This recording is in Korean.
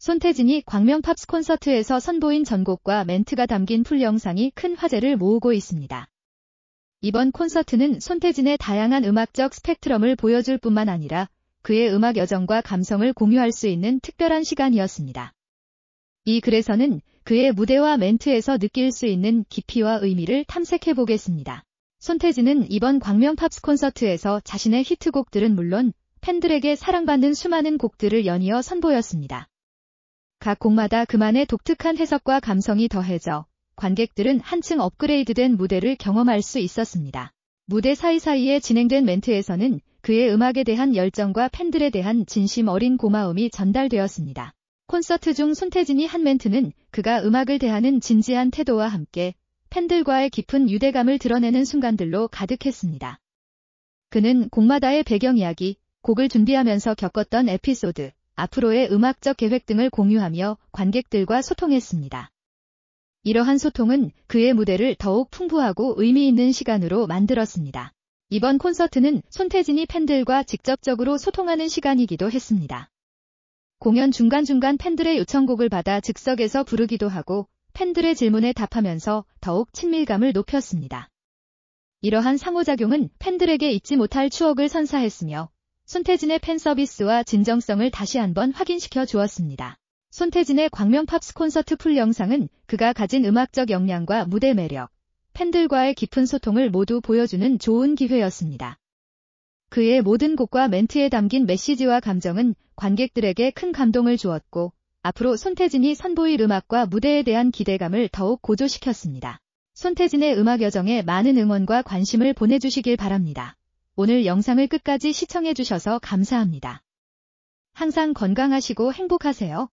손태진이 광명 팝스 콘서트에서 선보인 전곡과 멘트가 담긴 풀 영상이 큰 화제를 모으고 있습니다. 이번 콘서트는 손태진의 다양한 음악적 스펙트럼을 보여줄 뿐만 아니라 그의 음악 여정과 감성을 공유할 수 있는 특별한 시간이었습니다. 이 글에서는 그의 무대와 멘트에서 느낄 수 있는 깊이와 의미를 탐색해 보겠습니다. 손태진은 이번 광명 팝스 콘서트에서 자신의 히트곡들은 물론 팬들에게 사랑받는 수많은 곡들을 연이어 선보였습니다. 각 곡마다 그만의 독특한 해석과 감성이 더해져 관객들은 한층 업그레이드된 무대를 경험할 수 있었습니다. 무대 사이사이에 진행된 멘트에서는 그의 음악에 대한 열정과 팬들에 대한 진심 어린 고마움이 전달되었습니다. 콘서트 중 손태진이 한 멘트는 그가 음악을 대하는 진지한 태도와 함께 팬들과의 깊은 유대감을 드러내는 순간들로 가득했습니다. 그는 곡마다의 배경 이야기, 곡을 준비하면서 겪었던 에피소드, 앞으로의 음악적 계획 등을 공유하며 관객들과 소통했습니다. 이러한 소통은 그의 무대를 더욱 풍부하고 의미 있는 시간으로 만들었습니다. 이번 콘서트는 손태진이 팬들과 직접적으로 소통하는 시간이기도 했습니다. 공연 중간중간 팬들의 요청곡을 받아 즉석에서 부르기도 하고 팬들의 질문에 답하면서 더욱 친밀감을 높였습니다. 이러한 상호작용은 팬들에게 잊지 못할 추억을 선사했으며 손태진의 팬 서비스와 진정성을 다시 한번 확인시켜 주었습니다. 손태진의 광명 팝스 콘서트 풀 영상은 그가 가진 음악적 역량과 무대 매력, 팬들과의 깊은 소통을 모두 보여주는 좋은 기회였습니다. 그의 모든 곡과 멘트에 담긴 메시지와 감정은 관객들에게 큰 감동을 주었고, 앞으로 손태진이 선보일 음악과 무대에 대한 기대감을 더욱 고조시켰습니다. 손태진의 음악 여정에 많은 응원과 관심을 보내주시길 바랍니다. 오늘 영상을 끝까지 시청해주셔서 감사합니다. 항상 건강하시고 행복하세요.